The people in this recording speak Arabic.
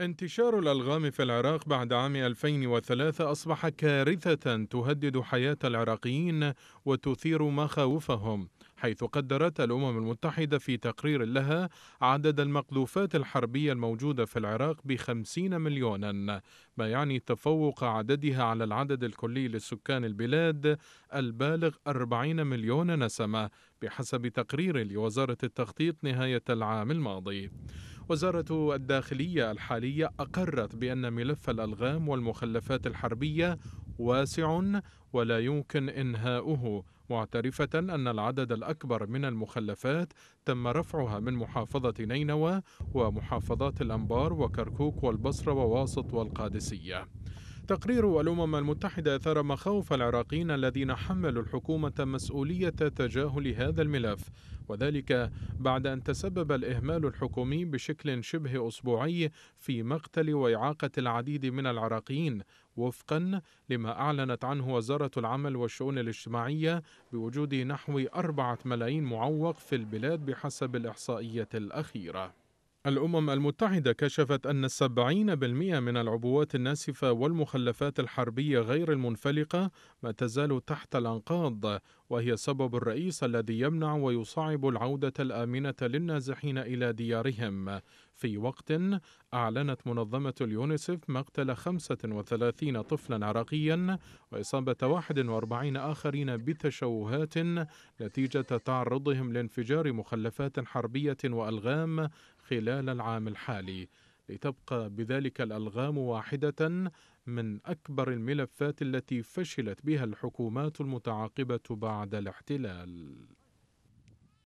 انتشار الألغام في العراق بعد عام 2003 أصبح كارثة تهدد حياة العراقيين وتثير مخاوفهم حيث قدرت الأمم المتحدة في تقرير لها عدد المقذوفات الحربية الموجودة في العراق بخمسين مليونا ما يعني تفوق عددها على العدد الكلي لسكان البلاد البالغ أربعين مليون نسمة بحسب تقرير لوزارة التخطيط نهاية العام الماضي وزارة الداخلية الحالية أقرت بأن ملف الألغام والمخلفات الحربية واسع ولا يمكن إنهاؤه معترفة أن العدد الأكبر من المخلفات تم رفعها من محافظة نينوى ومحافظات الأنبار وكركوك والبصرة وواسط والقادسية تقرير الأمم المتحدة أثار مخاوف العراقيين الذين حملوا الحكومة مسؤولية تجاهل هذا الملف وذلك بعد أن تسبب الإهمال الحكومي بشكل شبه أسبوعي في مقتل وإعاقة العديد من العراقيين وفقا لما أعلنت عنه وزارة العمل والشؤون الاجتماعية بوجود نحو أربعة ملايين معوق في البلاد بحسب الإحصائية الأخيرة الأمم المتحدة كشفت أن 70% من العبوات الناسفة والمخلفات الحربية غير المنفلقة ما تزال تحت الأنقاض، وهي السبب الرئيس الذي يمنع ويصعب العودة الآمنة للنازحين إلى ديارهم، في وقت أعلنت منظمة اليونيسف مقتل 35 طفلا عراقيا وإصابة 41 آخرين بتشوهات نتيجة تعرضهم لانفجار مخلفات حربية وألغام خلال العام الحالي لتبقى بذلك الألغام واحدة من أكبر الملفات التي فشلت بها الحكومات المتعاقبة بعد الاحتلال